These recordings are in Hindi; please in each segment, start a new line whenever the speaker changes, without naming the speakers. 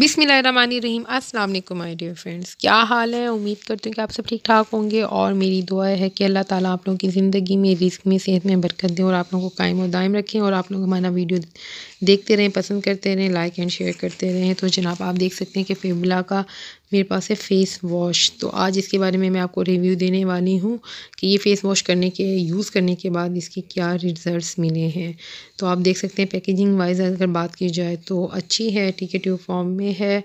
बिसमीम अस्सलाम वालेकुम माय डियर फ्रेंड्स क्या हाल है उम्मीद करती हूँ कि आप सब ठीक ठाक होंगे और मेरी दुआ है कि अल्लाह ताला आप लोगों की ज़िंदगी में रिस्क में सेहत में बरकत दें और आप लोगों को कायम और दायम रखें और आप लोग हमारा वीडियो देखते रहें पसंद करते रहें लाइक एंड शेयर करते रहें तो जनाब आप देख सकते हैं कि फेबला का मेरे पास है फ़ेस वॉश तो आज इसके बारे में मैं आपको रिव्यू देने वाली हूँ कि ये फ़ेस वॉश करने के यूज़ करने के बाद इसके क्या रिजल्ट्स मिले हैं तो आप देख सकते हैं पैकेजिंग वाइज अगर बात की जाए तो अच्छी है है ट्यूब फॉर्म में है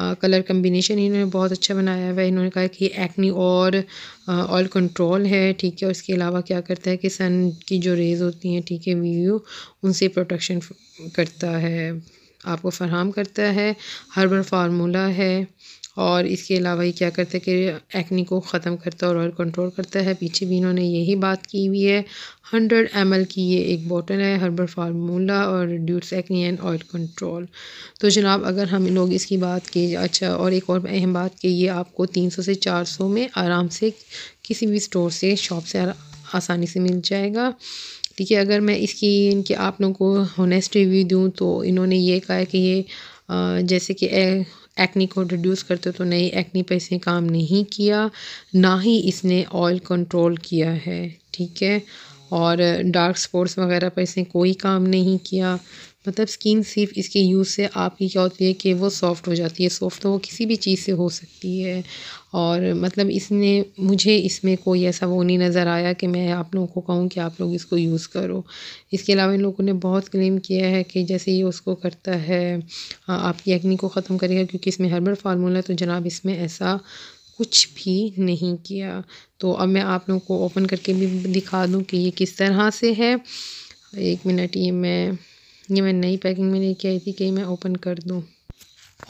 आ, कलर कम्बिनेशन इन्होंने बहुत अच्छा बनाया हुआ है इन्होंने कहा कि एक्नी और ऑयल कंट्रोल है ठीक है और इसके अलावा क्या करता है कि सन की जो रेज़ होती हैं ठीक है वी उनसे प्रोटेक्शन करता है आपको फरहम करता है हर्बल फार्मूला है और इसके अलावा ये क्या करता है कि एक्नी को ख़त्म करता है और ऑयल कंट्रोल करता है पीछे भी इन्होंने यही बात की हुई है हंड्रेड एम की ये एक बॉटल है हर्बल फार्मूला और reduce acne and oil control तो जनाब अगर हम लोग इसकी बात की अच्छा और एक और अहम बात कि ये आपको तीन सौ से चार सौ में आराम से किसी भी स्टोर से शॉप से आसानी से मिल जाएगा ठीक है अगर मैं इसकी इनके आप लोगों को होनेस्ट रिव्यू दूँ तो इन्होंने ये कहा कि ये जैसे कि एक्नी को रिड्यूस करते तो नहीं एक्नी पर इसने काम नहीं किया ना ही इसने ऑयल कंट्रोल किया है ठीक है और डार्क स्पॉट्स वगैरह पर इसने कोई काम नहीं किया मतलब स्किन सिर्फ इसके यूज़ से आपकी क्या होती है कि वो सॉफ़्ट हो जाती है सॉफ़्ट तो वो किसी भी चीज़ से हो सकती है और मतलब इसने मुझे इसमें कोई ऐसा वो नहीं नज़र आया कि मैं आप लोगों को कहूँ कि आप लोग इसको यूज़ करो इसके अलावा इन लोगों ने बहुत क्लेम किया है कि जैसे ये उसको करता है आपकी एक्नी को ख़त्म करेगा क्योंकि इसमें हर्बल फार्मूला तो जनाब इसमें ऐसा कुछ भी नहीं किया तो अब मैं आप लोगों को ओपन करके भी दिखा दूँ कि ये किस तरह से है एक मिनट ये मैं ये मैं नई पैकिंग में लेके आई थी कि मैं ओपन कर दूँ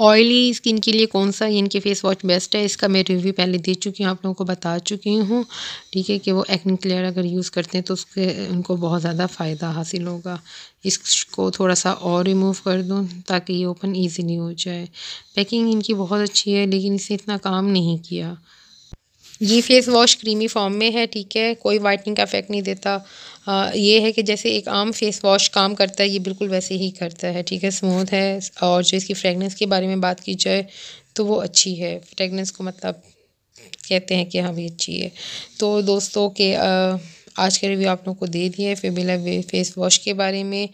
ऑयली स्किन के लिए कौन सा इनके फेस वॉश बेस्ट है इसका मैं रिव्यू पहले दे चुकी हूँ आप लोगों को बता चुकी हूँ ठीक है कि वो एक्न क्लियर अगर यूज़ करते हैं तो उसके उनको बहुत ज़्यादा फ़ायदा हासिल होगा इसको थोड़ा सा और रिमूव कर दूँ ताकि ये ओपन ईजीली हो जाए पैकिंग इनकी बहुत अच्छी है लेकिन इसने इतना काम नहीं किया ये फेस वॉश क्रीमी फॉर्म में है ठीक है कोई वाइटनिंग का इफेक्ट नहीं देता आ, ये है कि जैसे एक आम फेस वॉश काम करता है ये बिल्कुल वैसे ही करता है ठीक है स्मूथ है और जो इसकी फ्रेगनेंस के बारे में बात की जाए तो वो अच्छी है फ्रेगनेंस को मतलब कहते हैं कि हाँ भी अच्छी है तो दोस्तों के आ, आज के रिव्यू आप लोगों को दे दिया है फेमिला फेस वॉश के बारे में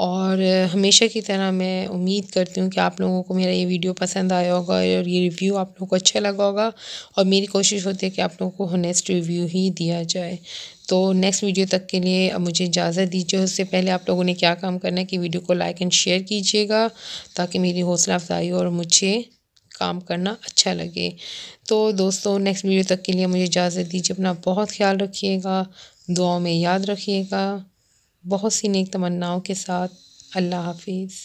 और हमेशा की तरह मैं उम्मीद करती हूँ कि आप लोगों को मेरा ये वीडियो पसंद आया होगा और ये रिव्यू आप लोगों को अच्छा लगा होगा और मेरी कोशिश होती है कि आप लोगों को हनेस्ट रिव्यू ही दिया जाए तो नेक्स्ट वीडियो तक के लिए अब मुझे इजाज़त दीजिए उससे पहले आप लोगों ने क्या काम करना है कि वीडियो को लाइक एंड शेयर कीजिएगा ताकि मेरी हौसला अफजाई और मुझे काम करना अच्छा लगे तो दोस्तों नेक्स्ट वीडियो तक के लिए मुझे इजाज़त दीजिए अपना बहुत ख्याल रखिएगा दुआओं में याद रखिएगा बहुत सी नेक तमन्नाओं के साथ अल्लाह हाफिज़